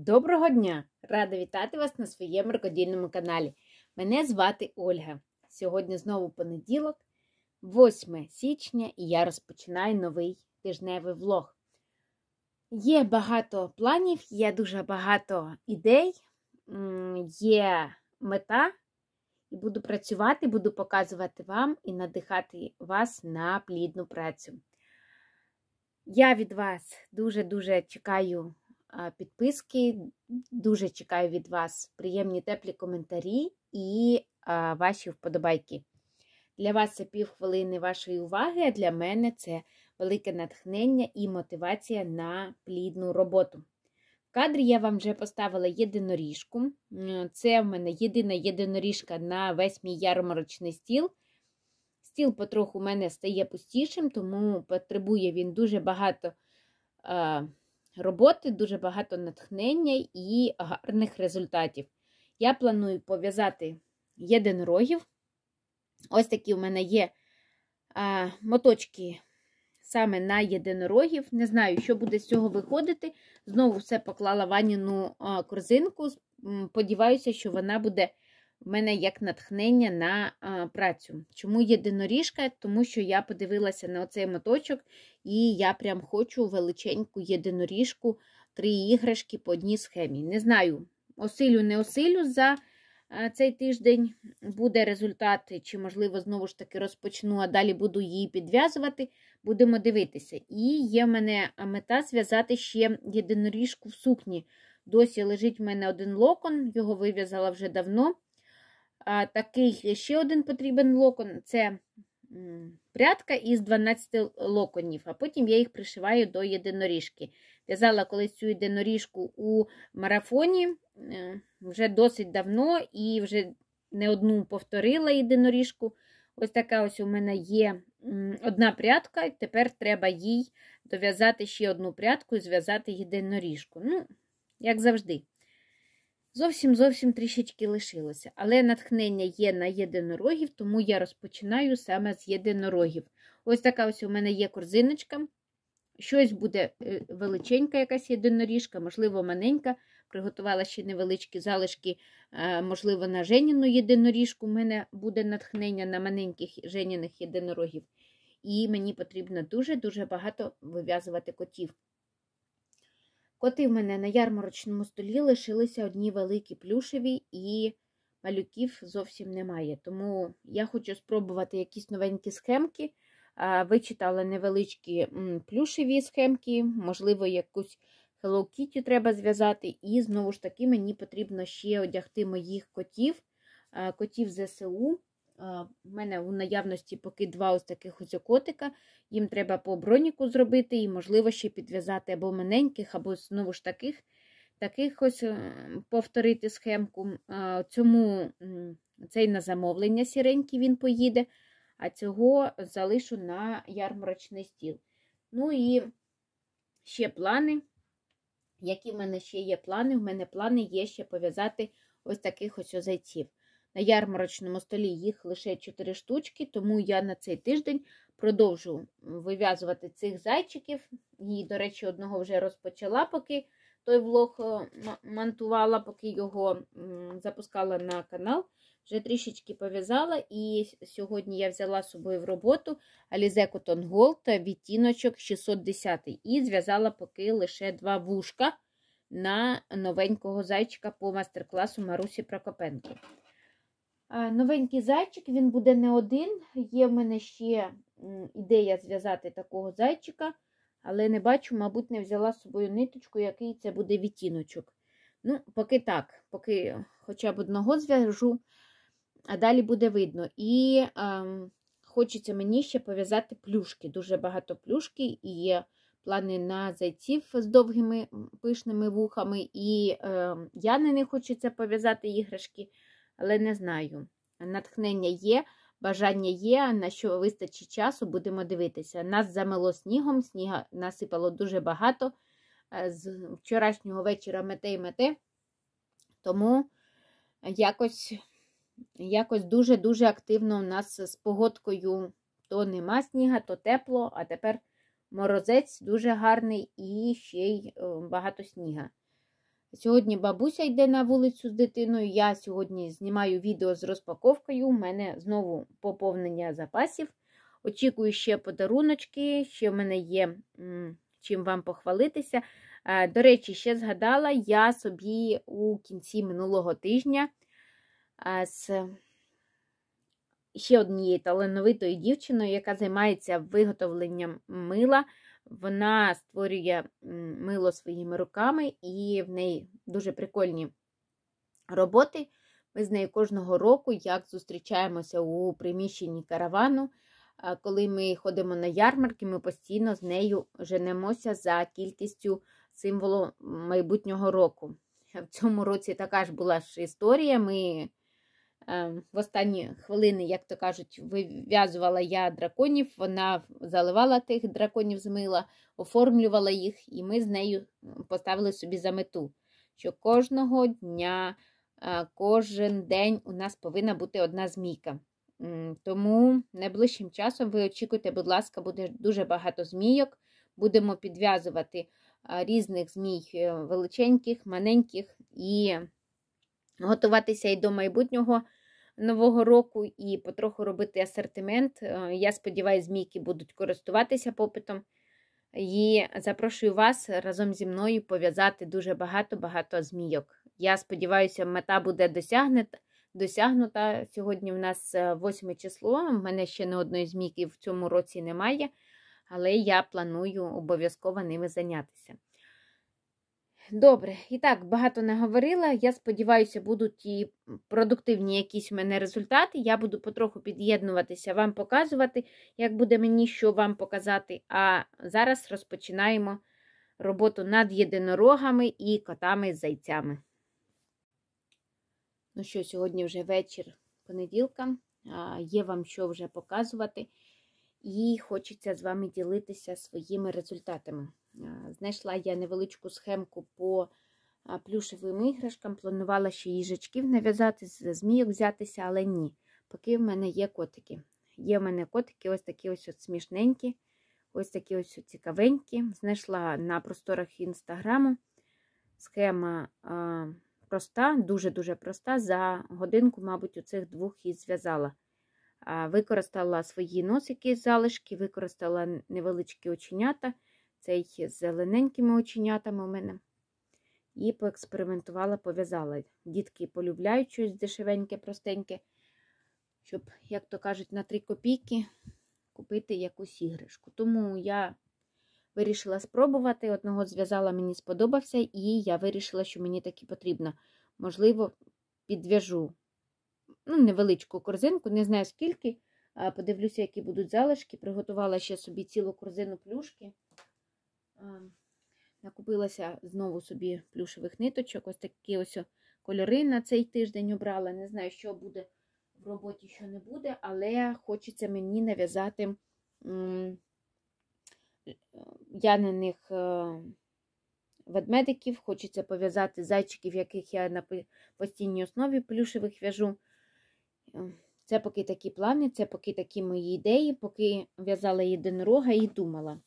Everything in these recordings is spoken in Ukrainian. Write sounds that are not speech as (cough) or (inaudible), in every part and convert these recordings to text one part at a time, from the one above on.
Доброго дня! Рада вітати вас на своєму рукодільному каналі. Мене звати Ольга. Сьогодні знову понеділок, 8 січня, і я розпочинаю новий тижневий влог. Є багато планів, є дуже багато ідей, є мета, і буду працювати, буду показувати вам і надихати вас на плідну працю. Я від вас дуже-дуже чекаю підписки. Дуже чекаю від вас приємні теплі коментарі і ваші вподобайки. Для вас це півхвилини вашої уваги, а для мене це велике натхнення і мотивація на плідну роботу. В кадрі я вам вже поставила єдиноріжку. Це в мене єдина єдиноріжка на весь мій ярмарочний стіл. Стіл потроху у мене стає пустішим, тому потребує він дуже багато роботи, дуже багато натхнення і гарних результатів. Я планую пов'язати єдинорогів. Ось такі в мене є а, моточки саме на єдинорогів. Не знаю, що буде з цього виходити. Знову все поклала ваніну корзинку. Сподіваюся, що вона буде в мене як натхнення на а, працю. Чому єдиноріжка? Тому що я подивилася на оцей моточок, і я прям хочу величеньку єдиноріжку, три іграшки по одній схемі. Не знаю, осилю, не осилю за цей тиждень буде результат, чи, можливо, знову ж таки розпочну, а далі буду її підв'язувати, будемо дивитися. І є в мене мета зв'язати ще єдиноріжку в сукні. Досі лежить в мене один локон, його вив'язала вже давно. А, Такий ще один потрібен локон це прядка із 12 локонів, а потім я їх пришиваю до єдиноріжки. В'язала колись цю єдиноріжку у марафоні е, вже досить давно і вже не одну повторила єдиноріжку. Ось така ось у мене є одна прядка, і тепер треба їй дов'язати ще одну прядку і зв'язати єдиноріжку. Ну, як завжди. Зовсім зовсім трішечки лишилося, але натхнення є на єдинорогів, тому я розпочинаю саме з єдинорогів. Ось така ось у мене є корзиночка. Щось буде е, величенька, якась єдиноріжка, можливо, маленька. Приготувала ще невеличкі залишки, е, можливо, на Женіну єдиноріжку. У мене буде натхнення на маленьких Женіних єдинорогів. І мені потрібно дуже-дуже багато вив'язувати котів. Коти в мене на ярмарочному столі лишилися одні великі плюшеві, і малюків зовсім немає. Тому я хочу спробувати якісь новенькі схемки. Вичитала невеличкі плюшеві схемки, можливо, якусь Hello Kitty треба зв'язати. І знову ж таки, мені потрібно ще одягти моїх котів, котів ЗСУ. У мене у наявності поки два ось таких ось котика. Їм треба по броніку зробити і, можливо, ще підв'язати або маленьких, або знову ж таких таких ось е, повторити схемку. Цьому цей на замовлення сіренький він поїде, а цього залишу на ярмарочний стіл. Ну і ще плани. Які в мене ще є плани? У мене плани є ще пов'язати ось таких ось зайців. На ярмарочному столі їх лише чотири штучки, тому я на цей тиждень продовжу вив'язувати цих зайчиків. І, до речі, одного вже розпочала, поки той влог е, монтувала, поки його запускала на канал. Вже трішечки пов'язала, і сьогодні я взяла з собою в роботу Alize Cotton Gold відтіночок 610 і зв'язала поки лише два вушка на новенького зайчика по мастер-класу Марусі Прокопенко. Е, новенький зайчик, він буде не один. Є в мене ще ідея зв'язати такого зайчика, але не бачу, мабуть, не взяла з собою ниточку, який це буде відтіночок. Ну, поки так, поки хоча б одного зв'яжу, а далі буде видно. І ем, хочеться мені ще пов'язати плюшки. Дуже багато плюшки, і є плани на зайців з довгими пишними вухами, і ем, я не хочеться пов'язати іграшки але не знаю. Натхнення є, бажання є, на що вистачить часу, будемо дивитися. Нас замило снігом, сніга насипало дуже багато. Е, з вчорашнього вечора мете й мете, тому якось якось дуже-дуже активно у нас з погодкою то нема сніга, то тепло, а тепер морозець дуже гарний і ще й е, багато сніга. Сьогодні бабуся йде на вулицю з дитиною. Я сьогодні знімаю відео з розпаковкою. У мене знову поповнення запасів. Очікую ще подаруночки, ще в мене є чим вам похвалитися. Е, до речі, ще згадала я собі у кінці минулого тижня е, з ще однією талановитою дівчиною, яка займається виготовленням мила. Вона створює мило своїми руками, і в неї дуже прикольні роботи. Ми з нею кожного року як зустрічаємося у приміщенні каравану. Коли ми ходимо на ярмарки, ми постійно з нею женемося за кількістю символу майбутнього року. В цьому році така ж була ж історія. Ми Ем, в останні хвилини, як то кажуть, вив'язувала я драконів, вона заливала тих драконів з мила, оформлювала їх, і ми з нею поставили собі за мету, що кожного дня, е, кожен день у нас повинна бути одна змійка. Тому найближчим часом ви очікуйте, будь ласка, буде дуже багато змійок. Будемо підв'язувати е, різних змій е, величеньких, маленьких і готуватися і до майбутнього нового року і потроху робити асортимент. Е, я сподіваюся, змійки будуть користуватися попитом. І запрошую вас разом зі мною пов'язати дуже багато-багато змійок. Я сподіваюся, мета буде досягнута. Досягнута сьогодні в нас 8 е, число. У мене ще не одної змійки в цьому році немає, але я планую обов'язково ними зайнятися. Добре, і так багато не говорила. Я сподіваюся, будуть і продуктивні якісь у мене результати. Я буду потроху під'єднуватися, вам показувати, як буде мені що вам показати. А зараз розпочинаємо роботу над єдинорогами і котами з зайцями. Ну що, сьогодні вже вечір понеділка, є вам що вже показувати. Їй хочеться з вами ділитися своїми результатами. Знайшла я невеличку схемку по плюшевим іграшкам, планувала ще їжачків нав'язати, змійок взятися, але ні. Поки в мене є котики. Є в мене котики, ось такі ось от смішненькі, ось такі ось от цікавенькі. Знайшла на просторах інстаграму. Схема а, проста, дуже-дуже проста. За годинку, мабуть, у цих двох і зв'язала. Використала свої носики залишки, використала невеличкі оченята, цей з зелененькими оченятами у мене. І поекспериментувала, пов'язала. Дітки полюбляють щось дешевеньке, простеньке, щоб, як то кажуть, на 3 копійки купити якусь іграшку. Тому я вирішила спробувати. Одного зв'язала, мені сподобався, і я вирішила, що мені таки потрібно. Можливо, підв'яжу ну, невеличку корзинку, не знаю скільки. Подивлюся, які будуть залишки. Приготувала ще собі цілу корзину плюшки. Накупилася знову собі плюшевих ниточок. Ось такі ось кольори на цей тиждень обрала. Не знаю, що буде в роботі, що не буде, але хочеться мені нав'язати. Я на них е, ведмедиків, хочеться пов'язати зайчиків, яких я на постійній основі плюшевих в'яжу. Ем, це поки такі плани, це поки такі мої ідеї, поки в'язала єдинорога і думала.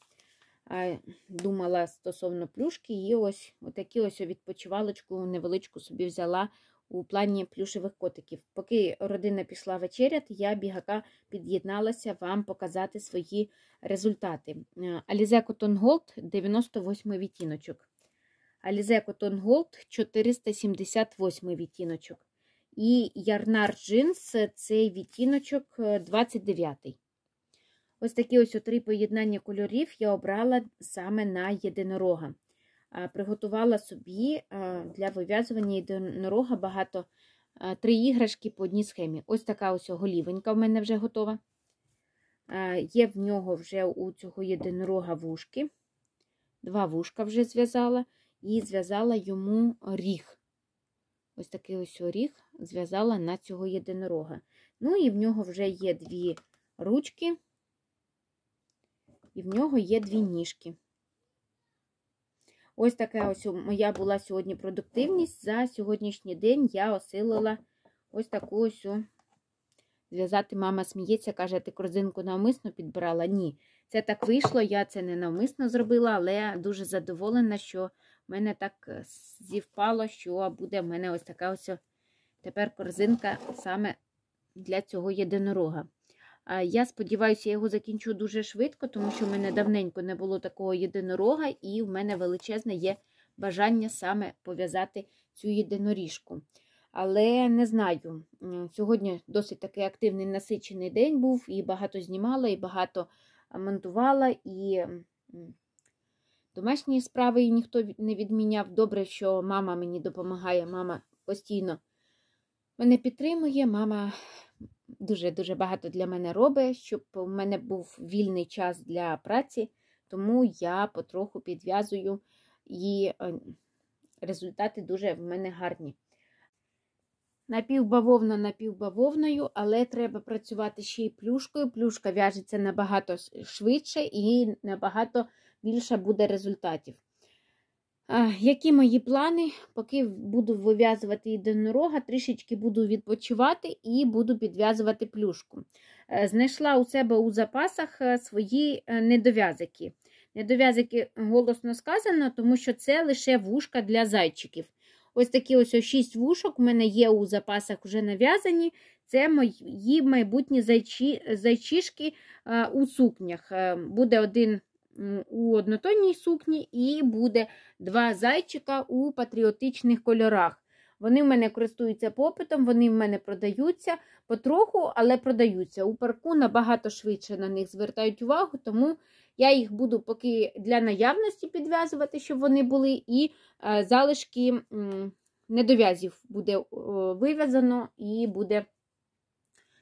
Думала стосовно плюшки, і ось отакі ось відпочивалочку невеличку собі взяла у плані плюшевих котиків. Поки родина пішла вечеряти, я бігака під'єдналася вам показати свої результати. Е, Alize Cotton Gold 98 відтіночок. Alize Cotton Gold 478 відтіночок. І ярнар джинс цей відтіночок 29-й. Е, ось такі ось три поєднання кольорів я обрала саме на єдинорога. Приготувала собі для вив'язування єдинорога багато три іграшки по одній схемі. Ось така ось голівенька в мене вже готова. Є в нього вже у цього єдинорога вушки. Два вушка вже зв'язала, і зв'язала йому ріг ось такий ось оріг зв'язала на цього єдинорога. Ну і в нього вже є дві ручки, і в нього є дві ніжки. Ось така ось моя була сьогодні продуктивність. За сьогоднішній день я осилила ось таку ось зв'язати. Мама сміється, каже, ти корзинку навмисно підбирала? Ні. Це так вийшло, я це не навмисно зробила, але дуже задоволена, що в мене так е, зівпало, що буде в мене ось така ось тепер корзинка саме для цього єдинорога. Я сподіваюся, я його закінчу дуже швидко, тому що в мене давненько не було такого єдинорога, і в мене величезне є бажання саме пов'язати цю єдиноріжку. Але не знаю. Сьогодні досить такий активний насичений день був, і багато знімала, і багато монтувала, і Домашні справи ніхто не відміняв. Добре, що мама мені допомагає, мама постійно мене підтримує, мама дуже-дуже багато для мене робить, щоб у мене був вільний час для праці, тому я потроху підв'язую і е, результати дуже в мене гарні. Напівбавовна напівбавовною, але треба працювати ще й плюшкою. Плюшка в'яжеться набагато швидше і набагато більше буде результатів. Які мої плани? Поки буду вив'язувати єдинорога, трішечки буду відпочивати і буду підв'язувати плюшку. Е, знайшла у себе у запасах е, свої е, недов'язики. Недов'язики голосно сказано, тому що це лише вушка для зайчиків. Ось такі ось, ось 6 вушок у мене є у запасах вже нав'язані. Це мої майбутні зайчі, зайчишки у сукнях. Буде один у однотонній сукні, і буде два зайчика у патріотичних кольорах. Вони в мене користуються попитом, вони в мене продаються потроху, але продаються. У парку набагато швидше на них звертають увагу, тому я їх буду поки для наявності підв'язувати, щоб вони були, і е, залишки недов'язів буде вив'язано і буде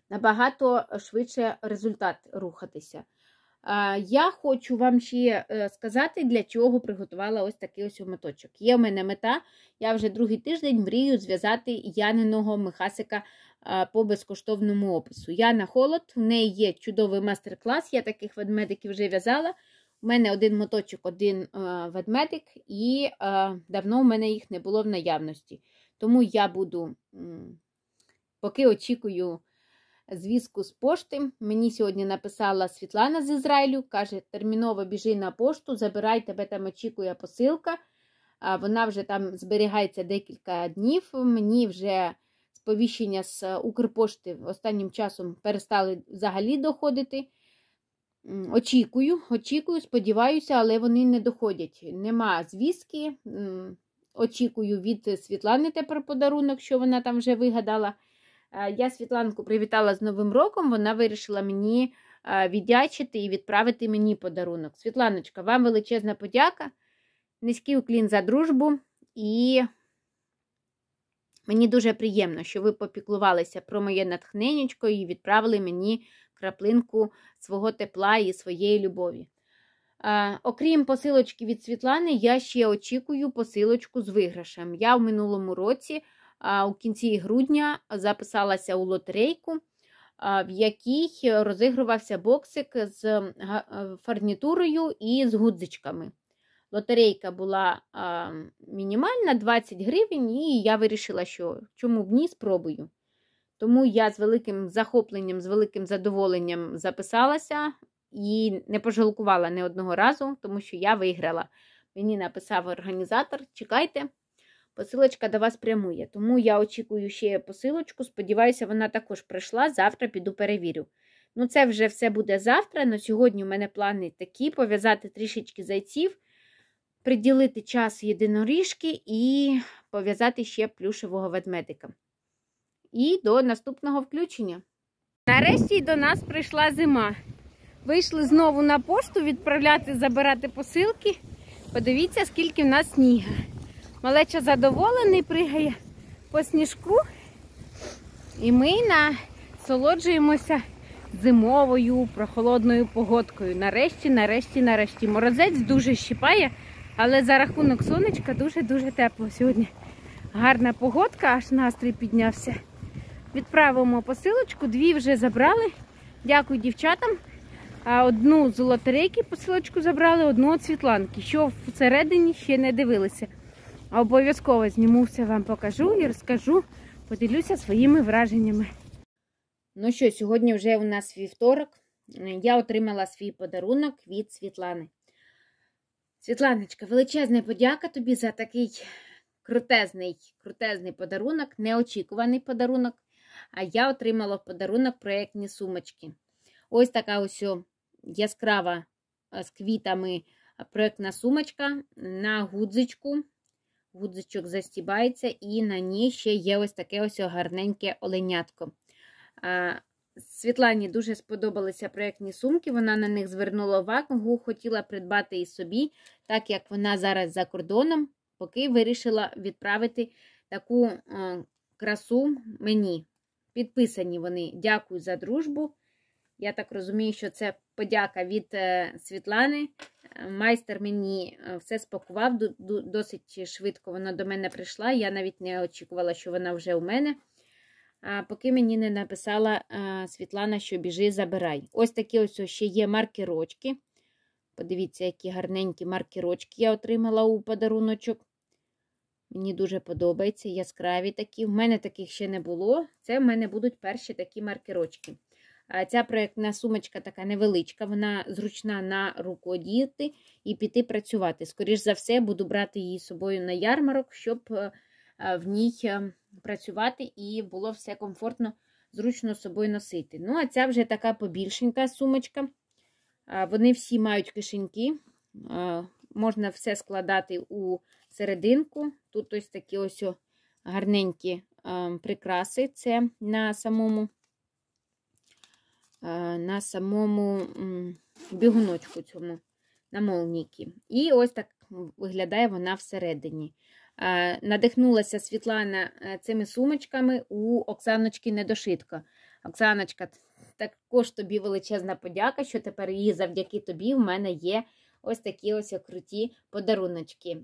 набагато швидше результат рухатися. Я хочу вам ще е, сказати, для чого приготувала ось такий ось меточок. Є в мене мета, я вже другий тиждень мрію зв'язати Яниного Михасика по безкоштовному опису. Я на холод, в неї є чудовий майстер-клас, я таких ведмедиків вже в'язала. У мене один моточок, один е, ведмедик, і е, давно в мене їх не було в наявності. Тому я буду, поки очікую зв'язку з пошти. Мені сьогодні написала Світлана з Ізраїлю, каже, терміново біжи на пошту, забирай тебе там очікує посилка. Вона вже там зберігається декілька днів. Мені вже сповіщення з Укрпошти останнім часом перестали взагалі доходити. Очікую, очікую, сподіваюся, але вони не доходять. Нема звістки. Очікую від Світлани тепер подарунок, що вона там вже вигадала. Е, я Світланку привітала з Новим роком, вона вирішила мені е, віддячити і відправити мені подарунок. Світланочка, вам величезна подяка, низький уклін за дружбу, і мені дуже приємно, що ви попіклувалися про моє натхненечко і відправили мені краплинку свого тепла і своєї любові. Е, окрім посилочки від Світлани, я ще очікую посилочку з виграшем. Я в минулому році у кінці грудня записалася у лотерейку, в якій розігрувався боксик з е, фарнітурою і з гудзичками. Лотерейка була мінімальна 20 гривень, і я вирішила, що чому б ні, спробую. Тому я з великим захопленням, з великим задоволенням записалася і не пожалкувала не одного разу, тому що я виграла. Мені написав організатор: чекайте, Посилочка до вас прямує, тому я очікую ще посилочку. Сподіваюся, вона також прийшла. Завтра піду перевірю. Ну, це вже все буде завтра. На сьогодні у мене плани такі: пов'язати трішечки зайців, приділити час єдиноріжки і пов'язати ще плюшевого ведмедика. І до наступного включення. Нарешті до нас прийшла зима. Вийшли знову на пошту відправляти, забирати посилки. Подивіться, скільки в нас сніга. Малеча задоволений, пригає по сніжку. І ми насолоджуємося зимовою, прохолодною погодкою. Нарешті, нарешті, нарешті. Морозець дуже щипає, але за рахунок сонечка дуже-дуже тепло сьогодні. Гарна погодка, аж настрій піднявся. Відправимо посилочку, дві вже забрали. Дякую дівчатам. Одну з лотерейки посилочку забрали, одну від Світланки, що всередині ще не дивилися. Обов'язково знімуся, вам покажу і розкажу, поділюся своїми враженнями. Ну що, сьогодні вже у нас вівторок. Я отримала свій подарунок від Світлани. Світланочка, величезна подяка тобі за такий крутезний крутезний подарунок, неочікуваний подарунок. А я отримала в подарунок проєктні сумочки. Ось така ось яскрава з квітами проєктна сумочка на гудзичку гудзичок застібається, і на ній ще є ось таке ось гарненьке оленятко. Світлані дуже сподобалися проєктні сумки, вона на них звернула увагу, хотіла придбати і собі, так як вона зараз за кордоном, поки вирішила відправити таку красу мені. Підписані вони. Дякую за дружбу. Я так розумію, що це подяка від е, Світлани. Е, майстер мені е, все спакував, досить швидко вона до мене прийшла. Я навіть не очікувала, що вона вже у мене. А поки мені не написала Світлана, що біжи, забирай. Ось такі ось ще є маркерочки. Подивіться, які гарненькі маркерочки я отримала у подаруночок. Мені дуже подобається, яскраві такі. В мене таких ще не було. Це в мене будуть перші такі маркерочки. Е, ця проєктна сумочка така невеличка, вона зручна на руку одіяти і піти працювати. Скоріше за все, буду брати її з собою на ярмарок, щоб е, е, в ній працювати і було все комфортно, зручно з собою носити. Ну, а ця вже така побільшенька сумочка. Вони всі мають кишеньки, можна все складати у серединку. Тут ось такі ось гарненькі прикраси, це на самому. Е, на самому бігуночку цьому, на молніки. І ось так виглядає вона всередині. Е, надихнулася Світлана е, цими сумочками у Оксаночки недошитка. Оксаночка, також тобі величезна подяка, що тепер її завдяки тобі в мене є ось такі ось круті подаруночки.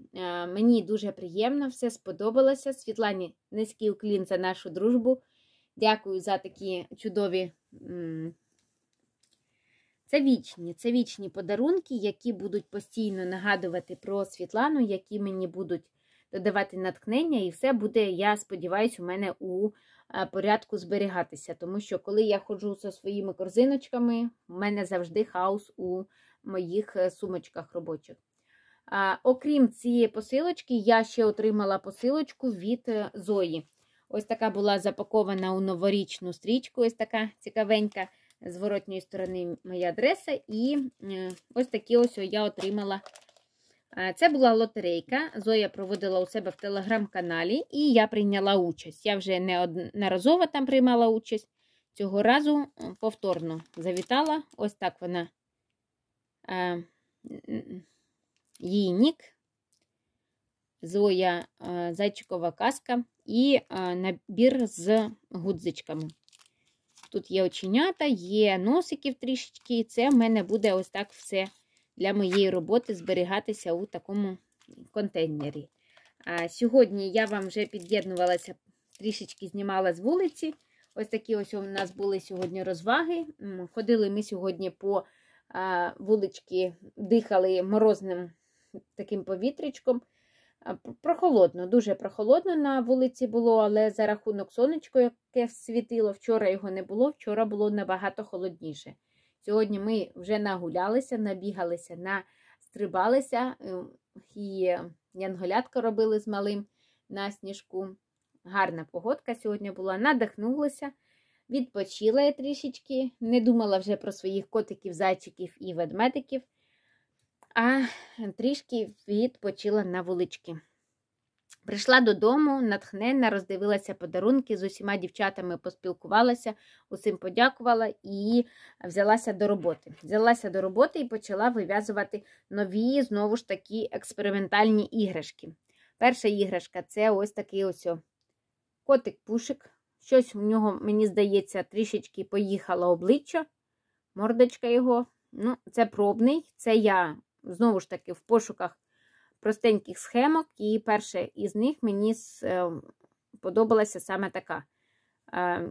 Мені дуже приємно, все сподобалося. Світлані низький уклін за нашу дружбу. Дякую за такі чудові. Це вічні, це вічні подарунки, які будуть постійно нагадувати про Світлану, які мені будуть додавати натхнення, і все буде, я сподіваюся, у мене у е, порядку зберігатися. Тому що, коли я ходжу зі своїми корзиночками, у мене завжди хаос у моїх е, сумочках робочих. А Окрім цієї посилочки, я ще отримала посилочку від е, Зої. Ось така була запакована у новорічну стрічку, ось така цікавенька зворотньої сторони моя адреса. І е, ось такі ось я отримала. Е, це була лотерейка. Зоя проводила у себе в телеграм-каналі, і я прийняла участь. Я вже неодноразово там приймала участь. Цього разу повторно завітала. Ось так вона е, її нік. Зоя Зайчикова казка і набір з гудзичками. Тут є оченята, є носиків трішечки, і це в мене буде ось так все для моєї роботи зберігатися у такому контейнері. А Сьогодні я вам вже під'єднувалася, трішечки знімала з вулиці. Ось такі ось у нас були сьогодні розваги. Ходили ми сьогодні по вулички, дихали морозним таким повітрячком. Прохолодно, дуже прохолодно на вулиці було, але за рахунок сонечку, яке світило, вчора його не було, вчора було набагато холодніше. Сьогодні ми вже нагулялися, набігалися, настрибалися, е, і янголятка робили з малим на сніжку. Гарна погодка сьогодні була, надихнулася, відпочила я трішечки, не думала вже про своїх котиків, зайчиків і ведмедиків а трішки відпочила на вулички. Прийшла додому, натхненна, роздивилася подарунки, з усіма дівчатами поспілкувалася, усім подякувала і взялася до роботи. Взялася до роботи і почала вив'язувати нові, знову ж такі, експериментальні іграшки. Перша іграшка це ось такий ось котик-пушик. Щось у нього, мені здається, трішечки поїхало обличчя, мордочка його. Ну, Це пробний, це я знову ж таки, в пошуках простеньких схемок, і перша із них мені е, подобалася саме така. Е,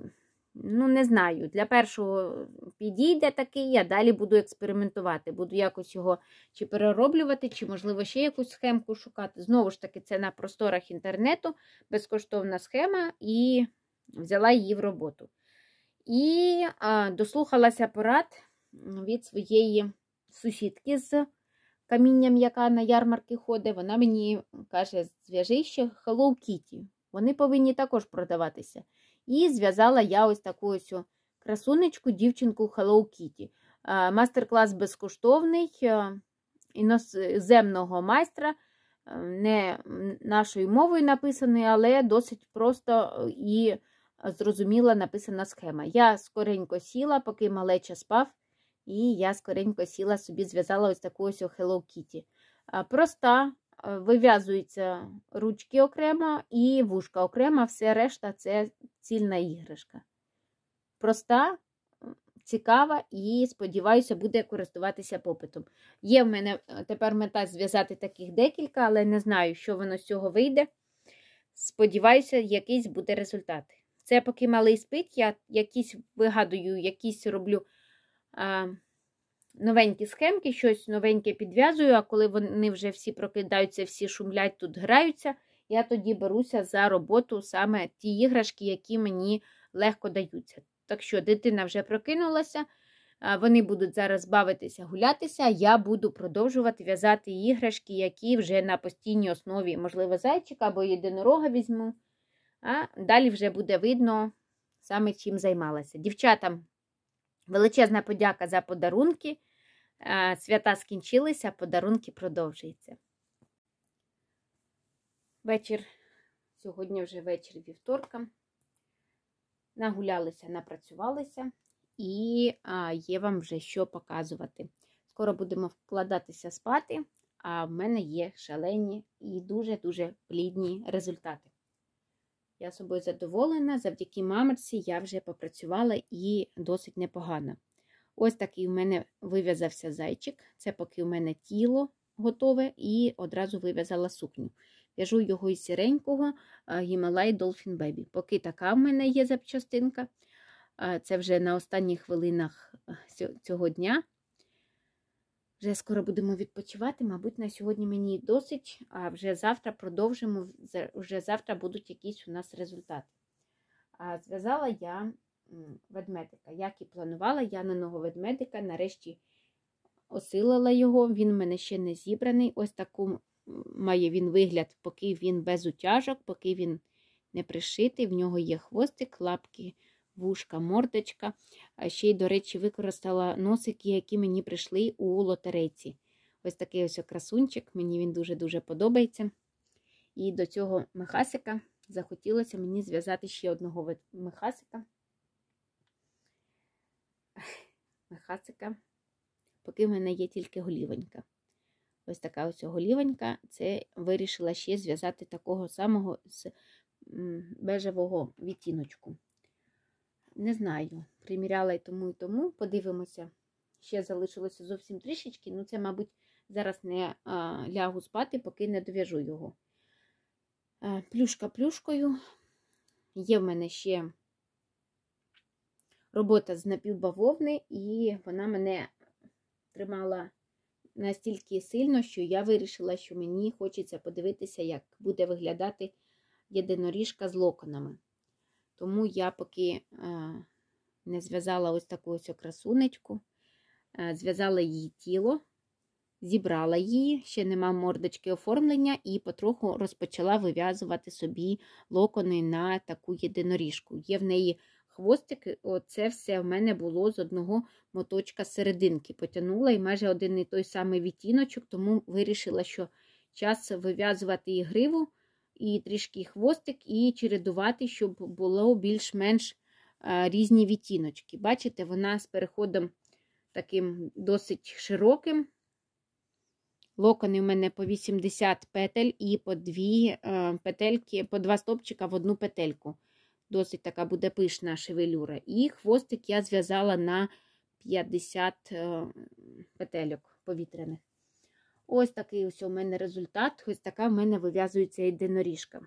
ну, не знаю, для першого підійде такий, я далі буду експериментувати. Буду якось його чи перероблювати, чи, можливо, ще якусь схемку шукати. Знову ж таки, це на просторах інтернету, безкоштовна схема, і взяла її в роботу. І а, дослухалася порад від своєї сусідки з камінням, яка на ярмарки ходить, вона мені каже, зв'яжи ще Hello Kitty. Вони повинні також продаватися. І зв'язала я ось таку ось красунечку, дівчинку Hello Kitty. Мастер-клас безкоштовний, іноземного майстра, не нашою мовою написаний, але досить просто і зрозуміла написана схема. Я скоренько сіла, поки малеча спав. І я скоренько сіла, собі зв'язала ось таку ось Hello Kitty. Проста, вив'язуються ручки окремо і вушка окремо, все решта це цільна іграшка. Проста, цікава і, сподіваюся, буде користуватися попитом. Є в мене е, тепер мета зв'язати таких декілька, але не знаю, що воно з цього вийде. Сподіваюся, якийсь буде результат. Це поки малий спить, я якісь вигадую, якісь роблю новенькі схемки, щось новеньке підв'язую, а коли вони вже всі прокидаються, всі шумлять, тут граються, я тоді беруся за роботу саме ті іграшки, які мені легко даються. Так що дитина вже прокинулася, вони будуть зараз бавитися, гулятися, я буду продовжувати в'язати іграшки, які вже на постійній основі, можливо, зайчика або єдинорога візьму. А далі вже буде видно саме чим займалася. Дівчатам Величезна подяка за подарунки. Е, свята скінчилися, подарунки продовжуються. Вечір, сьогодні вже вечір вівторка. Нагулялися, напрацювалися, і є вам вже що показувати. Скоро будемо вкладатися спати, а в мене є шалені і дуже-дуже плідні результати. Я собою задоволена, завдяки мамерці я вже попрацювала і досить непогано. Ось такий в мене вив'язався зайчик, це поки в мене тіло готове, і одразу вив'язала сукню. В'яжу його із сіренького Himalaya Dolphin Baby. Поки така в мене є запчастинка, це вже на останніх хвилинах цього дня. Вже скоро будемо відпочивати, мабуть, на сьогодні мені досить, а вже завтра продовжимо, вже завтра будуть якісь у нас результати. А Зв'язала я ведмедика. Як і планувала, я на нового ведмедика нарешті осилила його, він в мене ще не зібраний. Ось таку має він вигляд, поки він без утяжок, поки він не пришитий, в нього є хвостик, лапки вушка, мордочка. Ще й, до речі, використала носики, які мені прийшли у лотереці. Ось такий ось красунчик, мені він дуже-дуже подобається. І до цього мехасика захотілося мені зв'язати ще одного мехасика. (laughs) Мехасика, поки в мене є тільки голівонька. Ось така ось голівонька Це вирішила ще зв'язати такого самого з бежевого відтіночку. Не знаю. Приміряла і тому, і тому. Подивимося. Ще залишилося зовсім трішечки. Ну, це, мабуть, зараз не а, лягу спати, поки не дов'яжу його. А, е, Плюшка плюшкою. Є в мене ще робота з напівбавовни, і вона мене тримала настільки сильно, що я вирішила, що мені хочеться подивитися, як буде виглядати єдиноріжка з локонами. Тому я поки е, не зв'язала ось таку ось красунечку, е, зв'язала її тіло, зібрала її, ще нема мордочки оформлення, і потроху розпочала вив'язувати собі локони на таку єдиноріжку. Є в неї хвостик, оце все в мене було з одного моточка серединки. Потягнула і майже один і той самий відтіночок, тому вирішила, що час вив'язувати і гриву і трішки хвостик, і чередувати, щоб було більш-менш е, різні відтіночки. Бачите, вона з переходом таким досить широким. Локони в мене по 80 петель і по дві е, петельки, по два стопчика в одну петельку. Досить така буде пишна шевелюра. І хвостик я зв'язала на 50 е, петельок повітряних. Ось такий ось у мене результат, ось така в мене вив'язується єдиноріжка.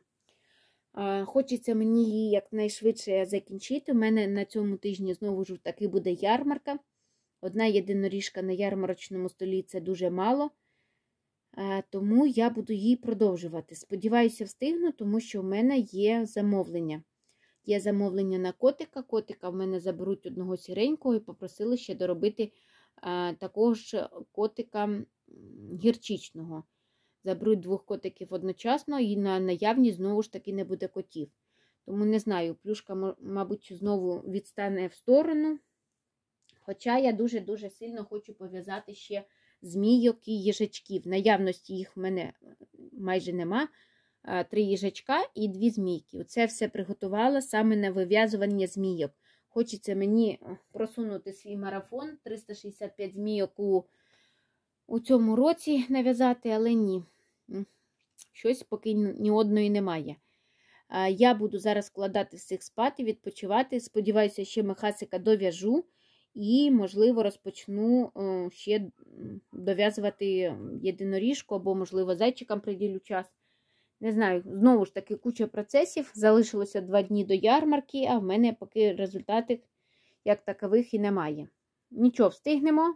Хочеться мені її якнайшвидше закінчити. У мене на цьому тижні знову ж таки буде ярмарка. Одна єдиноріжка на ярмарочному столі це дуже мало. Тому я буду її продовжувати. Сподіваюся, встигну, тому що в мене є замовлення. Є замовлення на котика. Котика в мене заберуть одного сіренького і попросили ще доробити такого ж котика гірчичного. Заберуть двох котиків одночасно і на наявність знову ж таки не буде котів. Тому не знаю, плюшка, мабуть, знову відстане в сторону. Хоча я дуже-дуже сильно хочу пов'язати ще змійок і їжачків. Наявності їх в мене е, майже нема. Три їжачка і дві змійки. Оце все приготувала саме на вив'язування змійок. Хочеться мені е, просунути свій марафон 365 змійок у у цьому році нав'язати, але ні. Щось поки ні одної немає. Я буду зараз складати всіх спати, відпочивати. Сподіваюся, ще мехасика дов'яжу і, можливо, розпочну е, ще дов'язувати єдиноріжку або, можливо, зайчикам приділю час. Не знаю, знову ж таки, куча процесів. Залишилося два дні до ярмарки, а в мене поки результатів як такових і немає. Нічого встигнемо,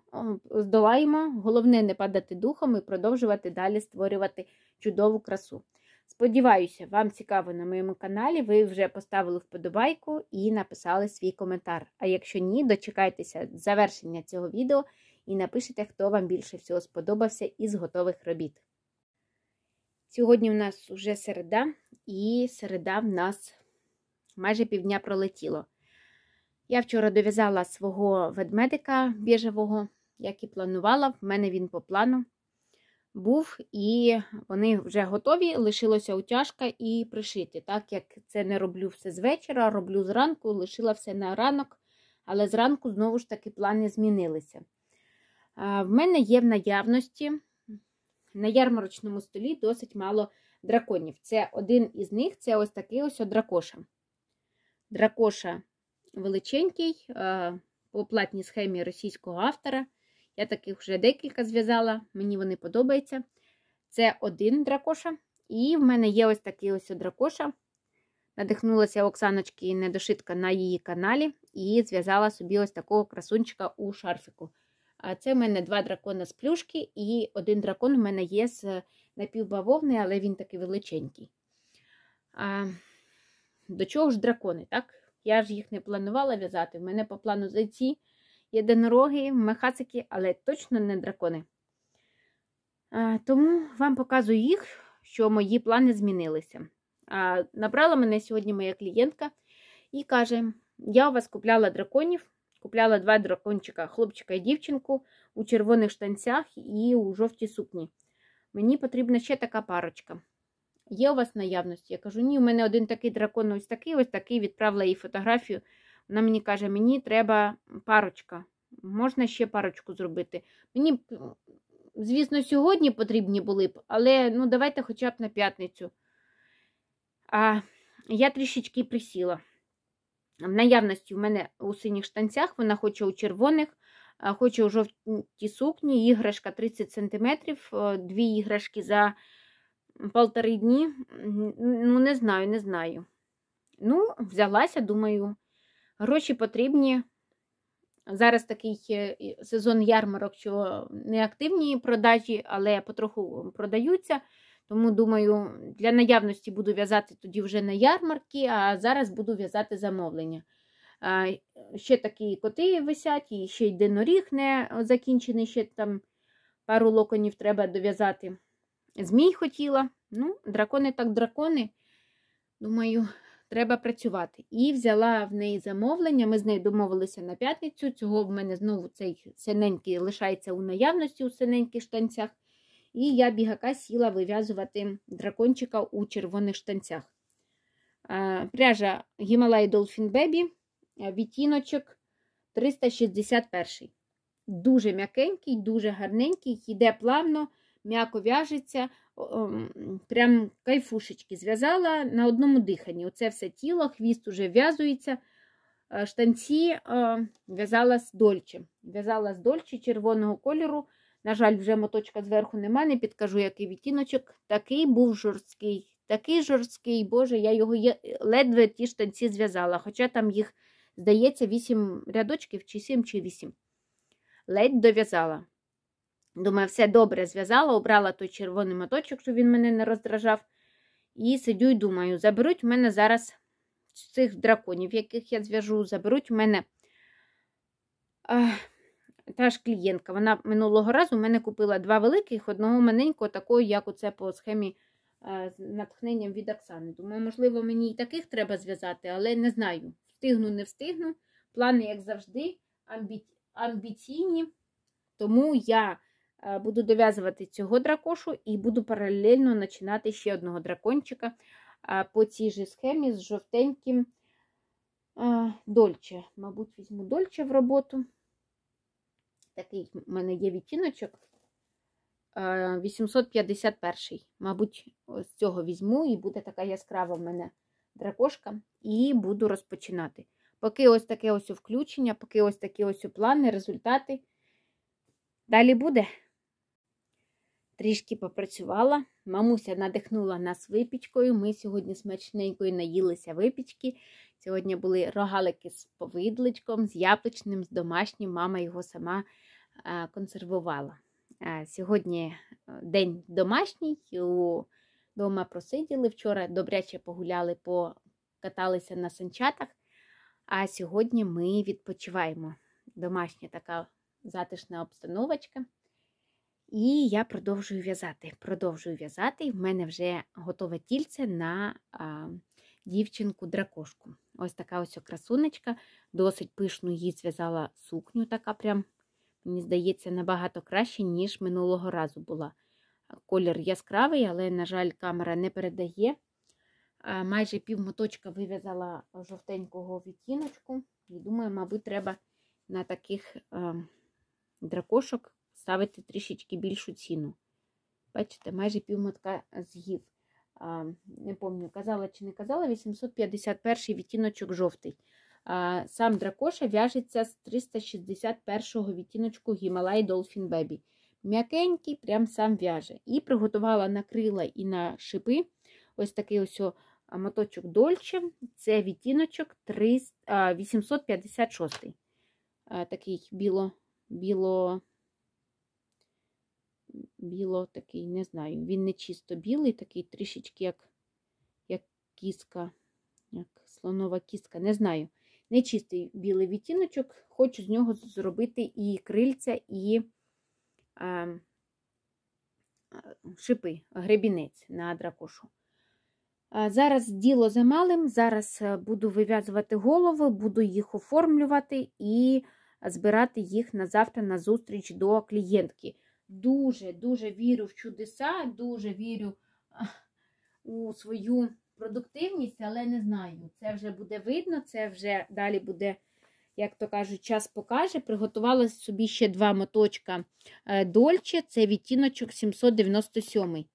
здолаємо. Головне не падати духом і продовжувати далі створювати чудову красу. Сподіваюся, вам цікаво на моєму каналі. Ви вже поставили вподобайку і написали свій коментар. А якщо ні, дочекайтеся завершення цього відео і напишіть, хто вам більше всього сподобався із готових робіт. Сьогодні в нас вже середа, і середа в нас майже півдня пролетіло. Я вчора дов'язала свого ведмедика біжевого, як і планувала, в мене він по плану був, і вони вже готові. Лишилося утяжка і пришити. Так як це не роблю все з вечора, роблю зранку, лишила все на ранок, але зранку, знову ж таки, плани змінилися. В мене є в наявності на ярмарочному столі досить мало драконів. Це один із них це ось такий ось дракоша. Дракоша величенький е, по платній схемі російського автора. Я таких вже декілька зв'язала, мені вони подобаються. Це один дракоша. І в мене є ось такий ось дракоша. Надихнулася Оксаночки недошитка на її каналі, і зв'язала собі ось такого красунчика у шарфіку. А це в мене два дракона з плюшки, і один дракон в мене є з напівбавовний, але він такий величенький. А, До чого ж дракони, так? Я ж їх не планувала в'язати. В мене по плану зайці, єдинороги, мехасики, але точно не дракони. Тому вам показую їх, що мої плани змінилися. Набрала мене сьогодні моя клієнтка і каже: я у вас купляла драконів, купляла два дракончика, хлопчика і дівчинку у червоних штанцях і у жовтій сукні. Мені потрібна ще така парочка. Є у вас наявності? Я кажу, ні, у мене один такий дракон, ось такий, ось такий, відправила їй фотографію. Вона мені каже, мені треба парочка. Можна ще парочку зробити. Мені, звісно, сьогодні потрібні були б, але ну давайте хоча б на п'ятницю. А я трішечки присіла. В наявності в мене у синіх штанцях, вона хоче у червоних, хоче у жовтій сукні, іграшка 30 см, е, дві іграшки за полтори дні. Ну, не знаю, не знаю. Ну, взялася, думаю, гроші потрібні. Зараз такий е, сезон ярмарок, що не активні продажі, але потроху продаються. Тому, думаю, для наявності буду в'язати тоді вже на ярмарки, а зараз буду в'язати замовлення. Ще такі коти висять, і ще й диноріг не закінчений, ще там пару локонів треба дов'язати. Змій хотіла. Ну, дракони так дракони. Думаю, треба працювати. І взяла в неї замовлення. Ми з нею домовилися на п'ятницю. Цього в мене знову цей синенький лишається у наявності у синеньких штанцях. І я бігака сіла вив'язувати дракончика у червоних штанцях. Пряжа Гімалай Dolphin Baby, відтіночок 361. Дуже м'якенький, дуже гарненький, йде плавно м'яко в'яжеться, прям кайфушечки зв'язала на одному диханні. Оце все тіло, хвіст уже в'язується. Е, штанці е, в'язала з дольче. В'язала з дольче червоного кольору. На жаль, вже моточка зверху немає, не підкажу, який відтіночок. Такий був жорсткий, такий жорсткий, Боже, я його є... ледве ті штанці зв'язала, хоча там їх, здається, 8 рядочків, чи 7, чи 8. Ледь дов'язала. Думаю, все добре зв'язала, обрала той червоний моточок, щоб він мене не роздражав. І сидю і думаю, заберуть в мене зараз цих драконів, яких я зв'яжу, заберуть в мене Ах, та ж клієнтка. Вона минулого разу в мене купила два великих, одного маленького, такого, як оце по схемі е, з натхненням від Оксани. Думаю, можливо, мені і таких треба зв'язати, але не знаю. Встигну, не встигну. Плани, як завжди, амбіційні. Тому я. Е, буду дов'язувати цього дракошу і буду паралельно починати ще одного дракончика е, по цій же схемі з жовтеньким е, дольче. Мабуть, візьму дольче в роботу. Такий в мене є відтіночок 851 Мабуть, з цього візьму, і буде така яскрава в мене дракошка, і буду розпочинати. Поки ось таке ось включення, поки ось такі ось плани, результати. Далі буде. Трішки попрацювала, мамуся надихнула нас випічкою. Ми сьогодні смачненькою наїлися випічки. Сьогодні були рогалики з повидличком, з яблучним, з домашнім. Мама його сама е, консервувала. Е, сьогодні е, день домашній, дома просиділи. Вчора добряче погуляли, покаталися на санчатах. А сьогодні ми відпочиваємо. Домашня така затишна обстановочка. І я продовжую в'язати. Продовжую в'язати, в мене вже готове тільце на а, дівчинку-дракошку. Ось така ось красунечка, досить пишну її зв'язала сукню, така прям, мені здається, набагато краще, ніж минулого разу була. Колір яскравий, але, на жаль, камера не передає. А, майже моточка вив'язала жовтенького відтіночку. І думаю, мабуть, треба на таких а, ем, дракошок ставити трішечки більшу ціну. Бачите, майже півмотка з'їв. Не пам'ятаю, казала чи не казала, 851 й відтіночок жовтий. Сам дракоша в'яжеться з 361 го відтіночку Гімалай Dolphin Baby. М'якенький, прям сам в'яже. І приготувала на крила і на шипи ось такий ось моточок дольче. Це відтіночок 300, 856 такий біло-біло біло такий, не знаю, він не чисто білий, такий трішечки, як як кіска, як слонова кіска, не знаю. Не чистий білий відтіночок, хочу з нього зробити і крильця, і е, шипи, гребінець на дракошу. Зараз діло за малим, зараз е, буду вив'язувати голови, буду їх оформлювати і збирати їх на завтра на зустріч до клієнтки дуже-дуже вірю в чудеса, дуже вірю у свою продуктивність, але не знаю. Це вже буде видно, це вже далі буде, як то кажуть, час покаже. Приготувала собі ще два моточка е, дольче, це відтіночок 797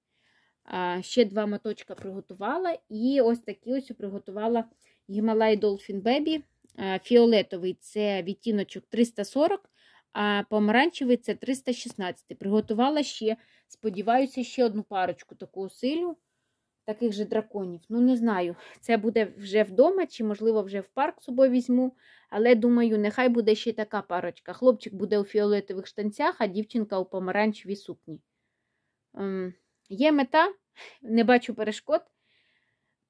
Ще два моточка приготувала. І ось такі ось приготувала Гімалай Dolphin Baby е, фіолетовий це відтіночок 340 а помаранчевий це 316. Приготувала ще, сподіваюся, ще одну парочку таку силю, таких же драконів. Ну, не знаю, це буде вже вдома, чи, можливо, вже в парк з собою візьму. Але, думаю, нехай буде ще така парочка. Хлопчик буде у фіолетових штанцях, а дівчинка у помаранчевій сукні. Ем, Є мета, не бачу перешкод.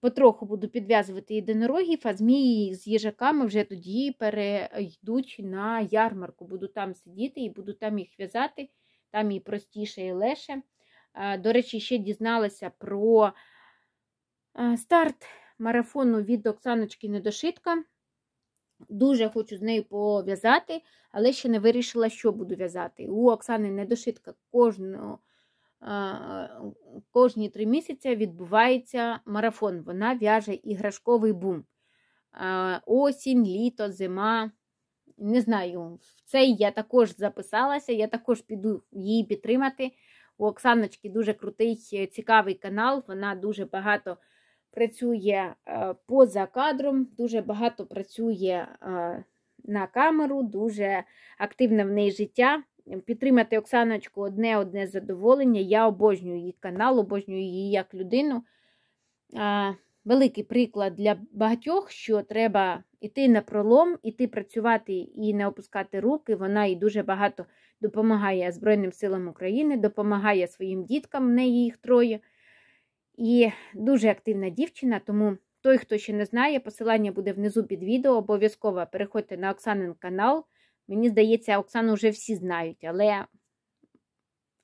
Потроху буду підв'язувати єдинорогів, а змії з їжаками вже тоді перейдуть на ярмарку. Буду там сидіти і буду там їх в'язати, там і простіше, і леше. До речі, ще дізналася про старт марафону від Оксаночки Недошитка. Дуже хочу з нею пов'язати, але ще не вирішила, що буду в'язати. У Оксани Недошитка кожного кожні три місяці відбувається марафон. Вона в'яже іграшковий бум. Осінь, літо, зима. Не знаю, в цей я також записалася, я також піду її підтримати. У Оксаночки дуже крутий, е, цікавий канал, вона дуже багато працює е, поза кадром, дуже багато працює е, на камеру, дуже активне в неї життя підтримати Оксаночку одне одне задоволення. Я обожнюю її канал, обожнюю її як людину. Великий приклад для багатьох, що треба йти на пролом, іти працювати і не опускати руки. Вона їй дуже багато допомагає Збройним силам України, допомагає своїм діткам, в неї їх троє. І дуже активна дівчина. Тому той, хто ще не знає, посилання буде внизу під відео. Обов'язково переходьте на Оксанин канал. Мені здається, Оксану вже всі знають, але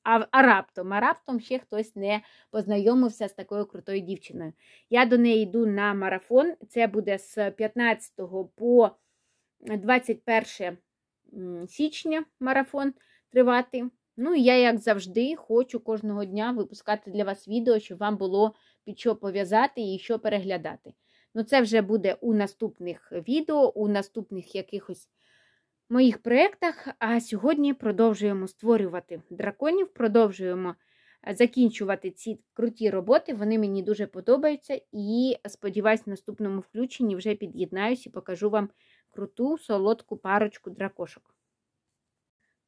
а, а раптом, а раптом ще хтось не познайомився з такою крутою дівчиною. Я до неї йду на марафон. Це буде з 15 по 21 січня марафон тривати. Ну і я, як завжди, хочу кожного дня випускати для вас відео, щоб вам було під що пов'язати і що переглядати. Ну, це вже буде у наступних відео, у наступних якихось моїх проєктах. А сьогодні продовжуємо створювати драконів, продовжуємо е, закінчувати ці круті роботи. Вони мені дуже подобаються. І сподіваюся, в наступному включенні вже під'єднаюся і покажу вам круту солодку парочку дракошок.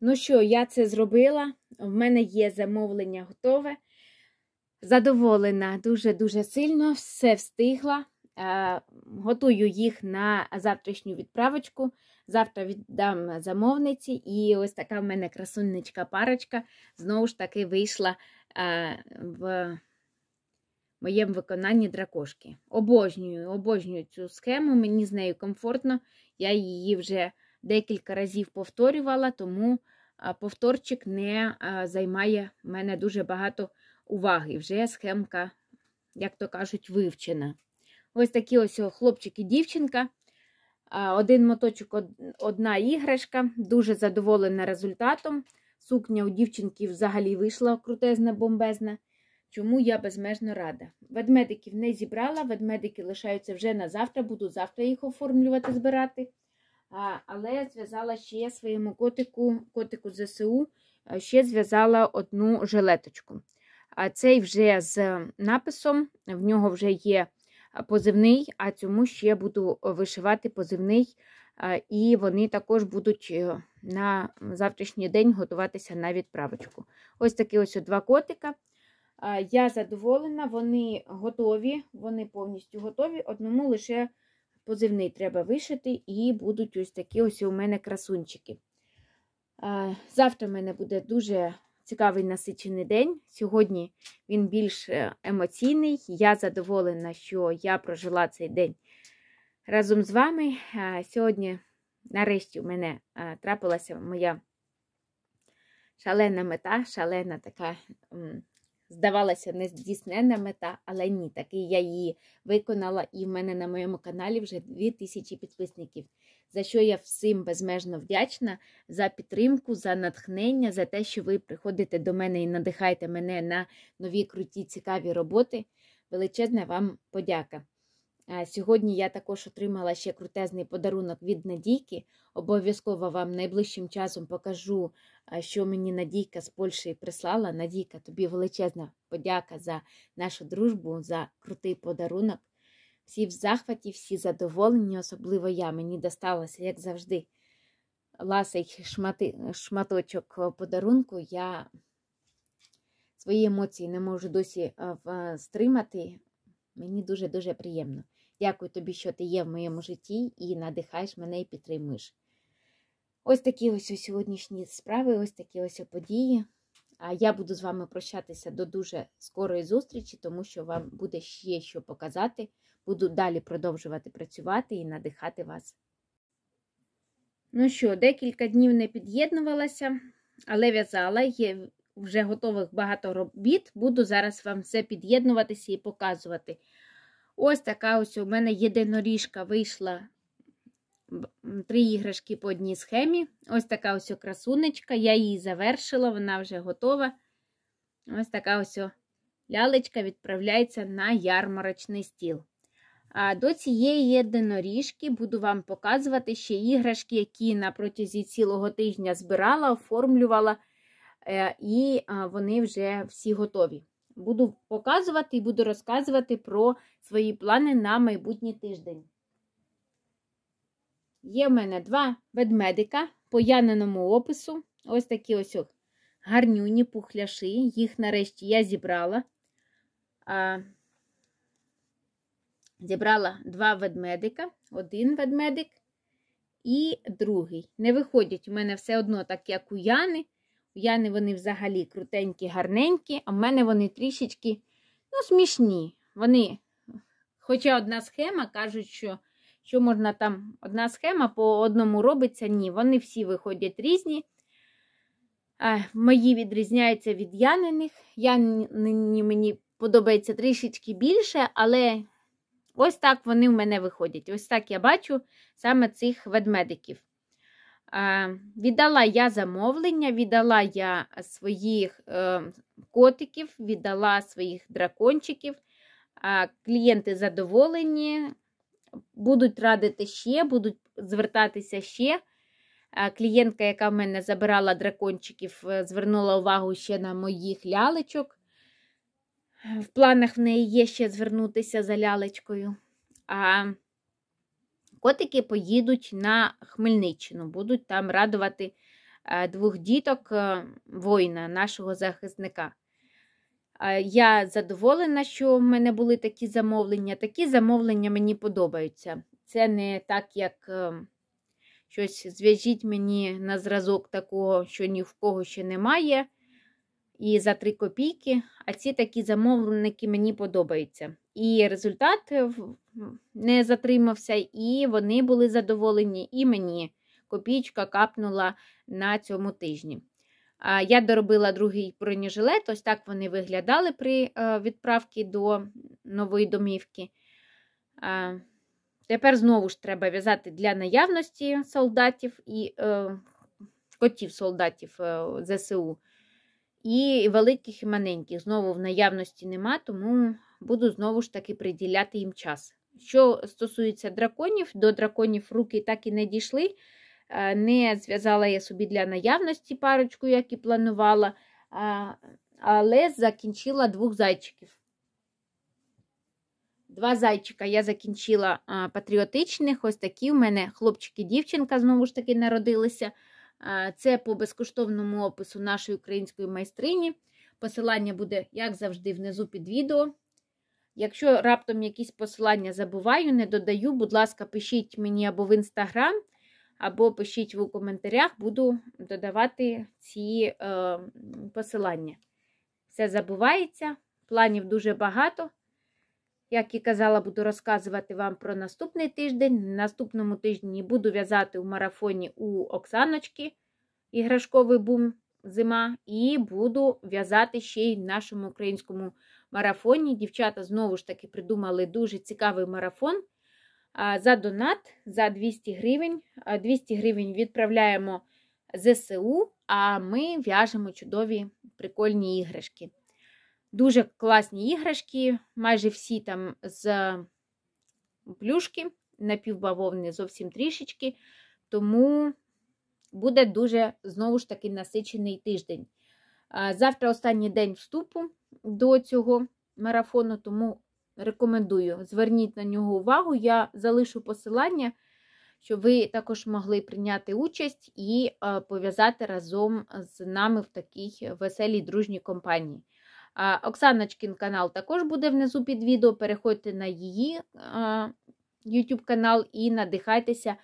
Ну що, я це зробила. В мене є замовлення готове. Задоволена дуже-дуже сильно, все встигла. Е, готую їх на завтрашню відправочку. Завтра віддам замовниці, і ось така в мене красунечка парочка знову ж таки вийшла е, в моєму виконанні дракошки. Обожнюю, обожнюю цю схему, мені з нею комфортно, я її вже декілька разів повторювала, тому е, повторчик не е, займає в мене дуже багато уваги. Вже схемка, як то кажуть, вивчена. Ось такі ось хлопчик і дівчинка. Е, один моточок, одна іграшка, дуже задоволена результатом. Сукня у дівчинки взагалі вийшла крутезна, бомбезна, чому я безмежно рада. Ведмедиків не зібрала, ведмедики лишаються вже на завтра, буду завтра їх оформлювати, збирати. Але зв'язала ще своєму котику, котику ЗСУ, е, ще зв'язала одну жилеточку. А цей вже з написом, в нього вже є позивний, а цьому ще буду вишивати позивний, і вони також будуть е, на завтрашній день готуватися на відправочку. Ось такі ось два котика. Я задоволена, вони готові, вони повністю готові. Одному лише позивний треба вишити, і будуть ось такі ось у мене красунчики. Завтра в мене буде дуже цікавий насичений день. Сьогодні він більш е, емоційний. Я задоволена, що я прожила цей день разом з вами. Сьогодні, нарешті, у мене трапилася моя шалена мета, шалена така здавалася нездійсненна мета, але ні, таки я її виконала, і в мене на моєму каналі вже 2000 підписників, за що я всім безмежно вдячна за підтримку, за натхнення, за те, що ви приходите до мене і надихаєте мене на нові круті, цікаві роботи. Величезна вам подяка. Е, сьогодні я також отримала ще крутезний подарунок від Надійки. Обов'язково вам найближчим часом покажу, е, що мені Надійка з Польщі прислала. Надійка, тобі величезна подяка за нашу дружбу, за крутий подарунок. Всі в захваті, всі задоволені, особливо я. Мені досталося, як завжди, ласий шмати, шматочок е, подарунку. Я свої емоції не можу досі стримати. Мені дуже-дуже приємно. Дякую тобі, що ти є в моєму житті і надихаєш мене і підтримуєш. Ось такі ось сьогоднішні справи, ось такі ось події. А я буду з вами прощатися до дуже скорої зустрічі, тому що вам буде ще що показати. Буду далі продовжувати працювати і надихати вас. Ну що, декілька днів не під'єднувалася, але в'язала, є вже готових багато робіт. Буду зараз вам все під'єднуватися і показувати. Ось така ось у мене єдиноріжка вийшла три іграшки по одній схемі. Ось така ось красунечка. Я її завершила, вона вже готова. Ось така ось лялечка відправляється на ярмарочний стіл. А до цієї єдиноріжки буду вам показувати ще іграшки, які на протязі цілого тижня збирала, оформлювала, е, і вони вже всі готові. Буду показувати і буду розказувати про свої плани на майбутній тиждень. Є в мене два ведмедика по яненому опису. Ось такі ось гарнюні пухляші. Їх нарешті я зібрала. Зібрала два ведмедика, один ведмедик і другий. Не виходять у мене все одно, так як у Яни. В Яни вони взагалі крутенькі, гарненькі, а в мене вони трішечки ну, смішні. Вони, Хоча одна схема, кажуть, що що можна там одна схема по одному робиться, ні. Вони всі виходять різні. А, Мої відрізняються від Яниних. Янині мені подобається трішечки більше, але ось так вони в мене виходять. Ось так я бачу саме цих ведмедиків. Віддала я замовлення, віддала я своїх е, котиків, віддала своїх дракончиків. Клієнти задоволені, будуть радити ще, будуть звертатися ще. Клієнтка, яка в мене забирала дракончиків, е, звернула увагу ще на моїх лялечок. В планах в неї є ще звернутися за лялечкою. А котики поїдуть на Хмельниччину, будуть там радувати е, двох діток е, воїна, нашого захисника. Е, я задоволена, що в мене були такі замовлення. Такі замовлення мені подобаються. Це не так, як щось зв'яжіть мені на зразок такого, що ні в кого ще немає. І за три копійки. А ці такі замовники мені подобаються. І результат не затримався, і вони були задоволені, і мені копійка капнула на цьому тижні. Я доробила другий бронежилет, ось так вони виглядали при е, відправці до нової домівки. Тепер знову ж треба в'язати для наявності солдатів і е, котів солдатів е, ЗСУ. І великих і маленьких. Знову в наявності нема, тому буду знову ж таки приділяти їм час. Що стосується драконів, до драконів руки так і не дійшли. Е, не зв'язала я собі для наявності парочку, як і планувала, але закінчила двох зайчиків. Два зайчика я закінчила патріотичних. Ось такі в мене хлопчик і дівчинка знову ж таки народилися. Це по безкоштовному опису нашої української майстрині. Посилання буде, як завжди, внизу під відео. Якщо раптом якісь посилання забуваю, не додаю, будь ласка, пишіть мені або в інстаграм, або пишіть у коментарях, буду додавати ці е, посилання. Все забувається, планів дуже багато. Як і казала, буду розказувати вам про наступний тиждень. наступному тижні буду в'язати у марафоні у Оксаночки іграшковий бум зима, і буду в'язати ще й нашому українському марафоні. Дівчата знову ж таки придумали дуже цікавий марафон. За донат за 200 гривень. 200 гривень відправляємо ЗСУ, а ми в'яжемо чудові прикольні іграшки. Дуже класні іграшки, майже всі там з плюшки, напівбавовни зовсім трішечки. Тому буде дуже, знову ж таки, насичений тиждень. Завтра останній день вступу до цього марафону, тому рекомендую зверніть на нього увагу. Я залишу посилання, щоб ви також могли прийняти участь і пов'язати разом з нами в такій веселій дружній компанії. Оксаночкін канал також буде внизу під відео. Переходьте на її YouTube канал і надихайтеся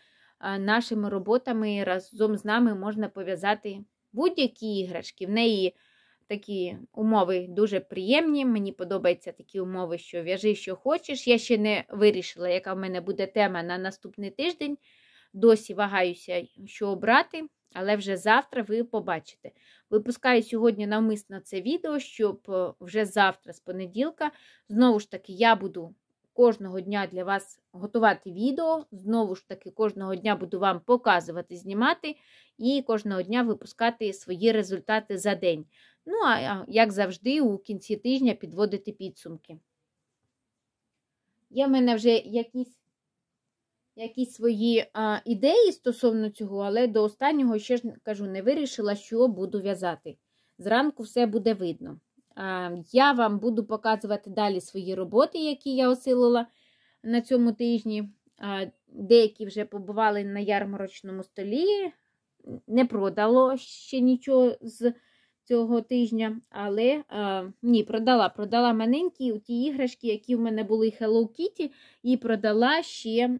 нашими роботами. Разом з нами можна пов'язати будь-які іграшки. В неї такі умови дуже приємні. Мені подобаються такі умови, що в'яжи, що хочеш. Я ще не вирішила, яка в мене буде тема на наступний тиждень. Досі вагаюся, що обрати, але вже завтра ви побачите. Випускаю сьогодні навмисно це відео, щоб е, вже завтра, з понеділка, знову ж таки, я буду кожного дня для вас готувати відео. Знову ж таки, кожного дня буду вам показувати, знімати, і кожного дня випускати свої результати за день. Ну, а як завжди, у кінці тижня підводити підсумки. Є в мене вже якісь якісь свої а, ідеї стосовно цього, але до останнього ще ж кажу, не вирішила, що буду в'язати. Зранку все буде видно. Ем, я вам буду показувати далі свої роботи, які я осилила на цьому тижні. Е, деякі вже побували на ярмарочному столі, не продало ще нічого з цього тижня, але е, ні, продала продала маленькі ті іграшки, які в мене були Hello Kitty, і продала ще.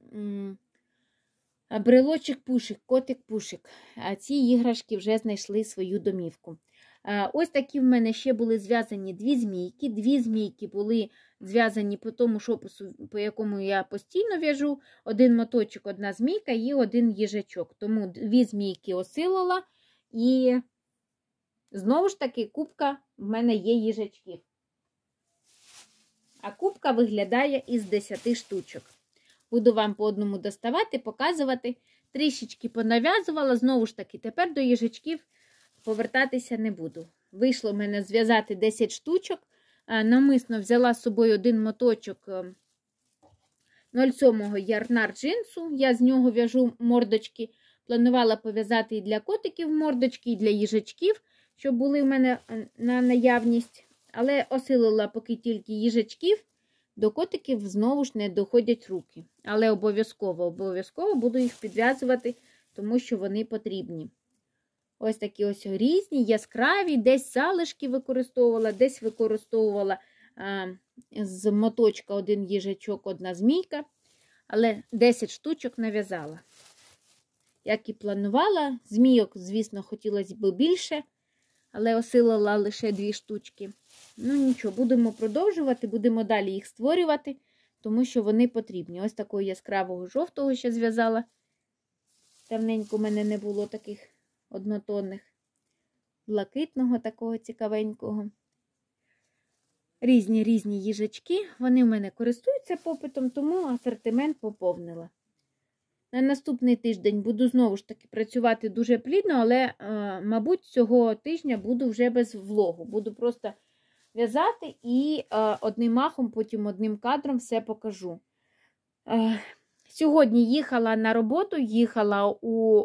Брелочок пушик, котик пушик. А ці іграшки вже знайшли свою домівку. Е, ось такі в мене ще були зв'язані дві змійки. Дві змійки були зв'язані по тому шопусу, по якому я постійно в'яжу. Один моточок, одна змійка і один їжачок. Тому дві змійки осилила. І знову ж таки, кубка в мене є їжачків. А кубка виглядає із 10 штучок. Буду вам по одному доставати, показувати. Трішечки понав'язувала, знову ж таки, тепер до їжачків повертатися не буду. Вийшло в мене зв'язати 10 штучок. Е, Намисно взяла з собою один моточок 0,7 е, го ярнар джинсу. Я з нього в'яжу мордочки. Планувала пов'язати і для котиків мордочки, і для їжачків, щоб були в мене е, на наявність. Але осилила поки тільки їжачків, до котиків знову ж не доходять руки. Але обов'язково обов'язково буду їх підв'язувати, тому що вони потрібні. Ось такі ось різні, яскраві, десь залишки використовувала, десь використовувала а, з моточка один їжачок, одна змійка. Але 10 штучок нав'язала. Як і планувала, змійок, звісно, хотілося б більше, але осилила лише дві штучки. Ну, нічого, будемо продовжувати, будемо далі їх створювати, тому що вони потрібні. Ось такого яскравого жовтого ще зв'язала. Давненько в мене не було таких однотонних, блакитного такого цікавенького. Різні різні їжачки, вони в мене користуються попитом, тому асортимент поповнила. На наступний тиждень буду знову ж таки працювати дуже плідно, але, е, мабуть, цього тижня буду вже без влогу. Буду просто в'язати і е, одним махом, потім одним кадром все покажу. Е, сьогодні їхала на роботу, їхала у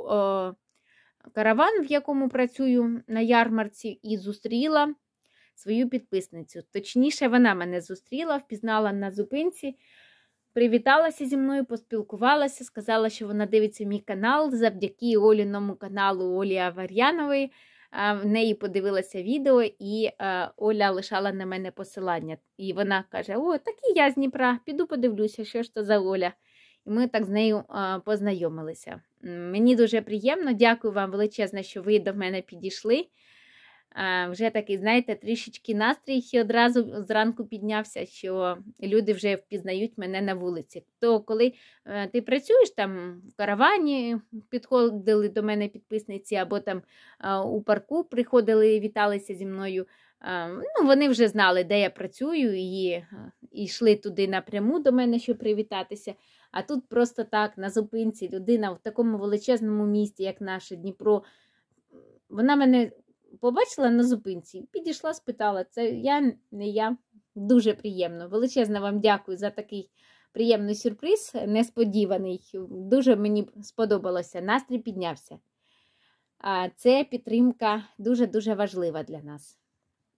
караван, в якому працюю на ярмарці, і зустріла свою підписницю. Точніше, вона мене зустріла, впізнала на зупинці, привіталася зі мною, поспілкувалася, сказала, що вона дивиться мій канал завдяки Оліному каналу Олі Авар'янової. В неї подивилася відео, і е, Оля лишала на мене посилання. І вона каже: О, так і я з Дніпра, піду подивлюся, що ж то за Оля і ми так з нею познайомилися. Мені дуже приємно, дякую вам величезно, що ви до мене підійшли. Вже такий, знаєте, трішечки настрій одразу зранку піднявся, що люди вже впізнають мене на вулиці. То коли е, ти працюєш там в каравані, підходили до мене підписниці, або там у парку приходили і віталися зі мною. Ну, Вони вже знали, де я працюю, і, і йшли туди напряму до мене, щоб привітатися. А тут просто так, на зупинці, людина в такому величезному місті, як наше Дніпро, вона мене побачила на зупинці, підійшла, спитала, це я не я. Дуже приємно. Величезно вам дякую за такий приємний сюрприз, несподіваний. Дуже мені сподобалося, настрій піднявся. А Це підтримка дуже-дуже важлива для нас.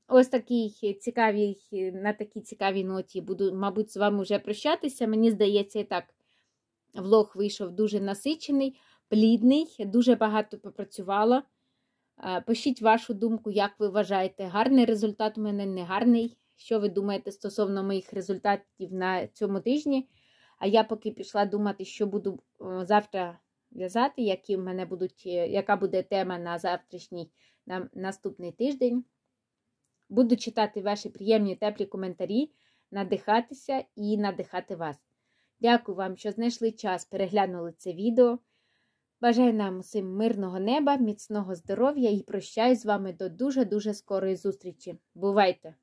Ось такий цікавий, на такій цікавій ноті буду, мабуть, з вами вже прощатися. Мені здається, і так Влог вийшов дуже насичений, плідний, дуже багато попрацювала. Е, пишіть вашу думку, як ви вважаєте, гарний результат у мене негарний. Що ви думаєте стосовно моїх результатів на цьому тижні? А я поки пішла думати, що буду е, завтра в'язати, які в мене будуть, е, яка буде тема на завтрашній на наступний тиждень. Буду читати ваші приємні теплі коментарі, надихатися і надихати вас. Дякую вам, що знайшли час, переглянули це відео. Бажаю нам усім мирного неба, міцного здоров'я і прощаюсь з вами до дуже-дуже скорої зустрічі. Бувайте!